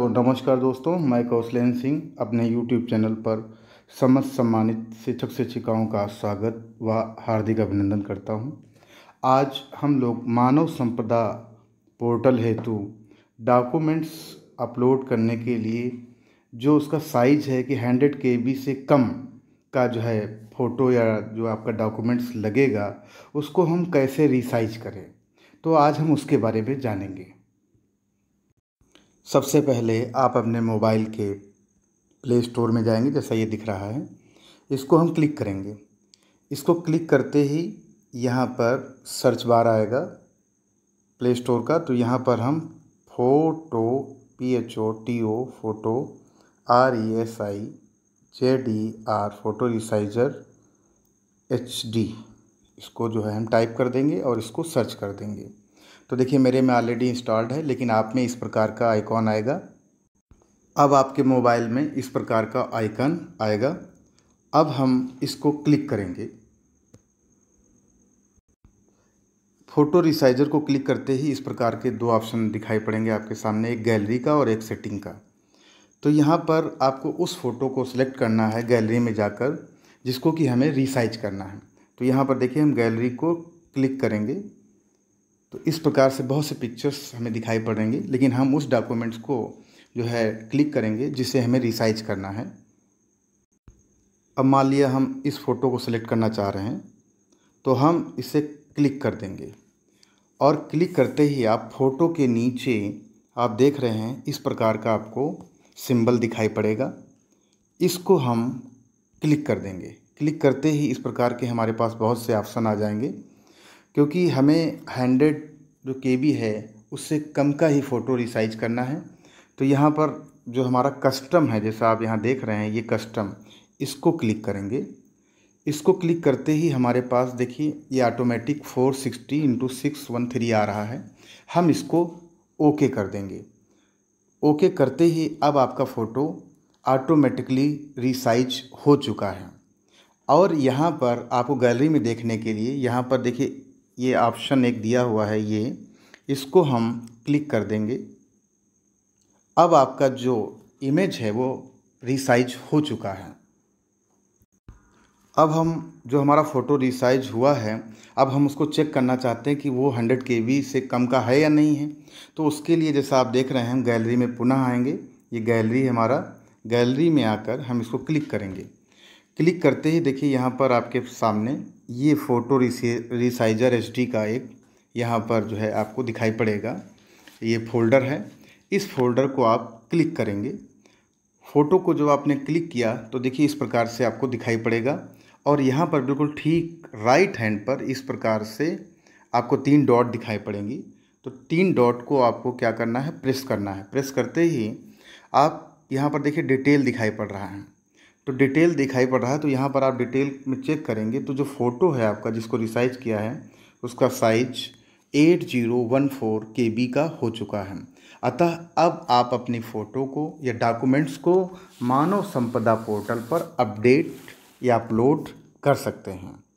तो नमस्कार दोस्तों मैं कौशलेन सिंह अपने यूट्यूब चैनल पर समस्त सम्मानित शिक्षक शिक्षिकाओं का स्वागत व हार्दिक अभिनंदन करता हूं। आज हम लोग मानव संपदा पोर्टल हेतु डॉक्यूमेंट्स अपलोड करने के लिए जो उसका साइज है कि हंड्रेड के बी से कम का जो है फ़ोटो या जो आपका डॉक्यूमेंट्स लगेगा उसको हम कैसे रिसाइज करें तो आज हम उसके बारे में जानेंगे सबसे पहले आप अपने मोबाइल के प्ले स्टोर में जाएंगे जैसा ये दिख रहा है इसको हम क्लिक करेंगे इसको क्लिक करते ही यहाँ पर सर्च बार आएगा प्ले स्टोर का तो यहाँ पर हम photo P H O T O photo R E S I J D R photo resizer H D इसको जो है हम टाइप कर देंगे और इसको सर्च कर देंगे तो देखिए मेरे में ऑलरेडी इंस्टॉल्ड है लेकिन आप में इस प्रकार का आइकॉन आएगा अब आपके मोबाइल में इस प्रकार का आइकन आएगा अब हम इसको क्लिक करेंगे फ़ोटो रिसाइजर को क्लिक करते ही इस प्रकार के दो ऑप्शन दिखाई पड़ेंगे आपके सामने एक गैलरी का और एक सेटिंग का तो यहाँ पर आपको उस फ़ोटो को सिलेक्ट करना है गैलरी में जाकर जिसको कि हमें रिसाइज करना है तो यहाँ पर देखिए हम गैलरी को क्लिक करेंगे तो इस प्रकार से बहुत से पिक्चर्स हमें दिखाई पड़ेंगी लेकिन हम उस डॉक्यूमेंट्स को जो है क्लिक करेंगे जिसे हमें रिसाइज करना है अब मान लिया हम इस फ़ोटो को सिलेक्ट करना चाह रहे हैं तो हम इसे क्लिक कर देंगे और क्लिक करते ही आप फ़ोटो के नीचे आप देख रहे हैं इस प्रकार का आपको सिंबल दिखाई पड़ेगा इसको हम क्लिक कर देंगे क्लिक करते ही इस प्रकार के हमारे पास बहुत से ऑप्शन आ जाएंगे क्योंकि हमें हंड्रेड जो के बी है उससे कम का ही फ़ोटो रिसाइज करना है तो यहाँ पर जो हमारा कस्टम है जैसा आप यहाँ देख रहे हैं ये कस्टम इसको क्लिक करेंगे इसको क्लिक करते ही हमारे पास देखिए ये automatic 460 sixty into six one three आ रहा है हम इसको ओके कर देंगे ओके करते ही अब आपका फ़ोटो ऑटोमेटिकली रिसाइज हो चुका है और यहाँ पर आपको गैलरी में देखने के लिए यहाँ पर देखिए ये ऑप्शन एक दिया हुआ है ये इसको हम क्लिक कर देंगे अब आपका जो इमेज है वो रिसाइज हो चुका है अब हम जो हमारा फ़ोटो रिसाइज हुआ है अब हम उसको चेक करना चाहते हैं कि वो 100 के से कम का है या नहीं है तो उसके लिए जैसा आप देख रहे हैं हम गैलरी में पुनः आएंगे ये गैलरी हमारा गैलरी में आकर हम इसको क्लिक करेंगे क्लिक करते ही देखिए यहाँ पर आपके सामने ये फ़ोटो रिसाइजर एच का एक यहाँ पर जो है आपको दिखाई पड़ेगा ये फोल्डर है इस फोल्डर को आप क्लिक करेंगे फ़ोटो को जब आपने क्लिक किया तो देखिए इस प्रकार से आपको दिखाई पड़ेगा और यहाँ पर बिल्कुल ठीक राइट हैंड पर इस प्रकार से आपको तीन डॉट दिखाई पड़ेंगी तो तीन डॉट को आपको क्या करना है प्रेस करना है प्रेस करते ही आप यहाँ पर देखिए डिटेल दिखाई पड़ रहा है तो डिटेल दिखाई पड़ रहा है तो यहाँ पर आप डिटेल में चेक करेंगे तो जो फ़ोटो है आपका जिसको रिसाइज किया है उसका size eight zero one four K B का हो चुका है अतः अब आप अपनी फ़ोटो को या डॉक्यूमेंट्स को मानव संपदा पोर्टल पर अपडेट या अपलोड कर सकते हैं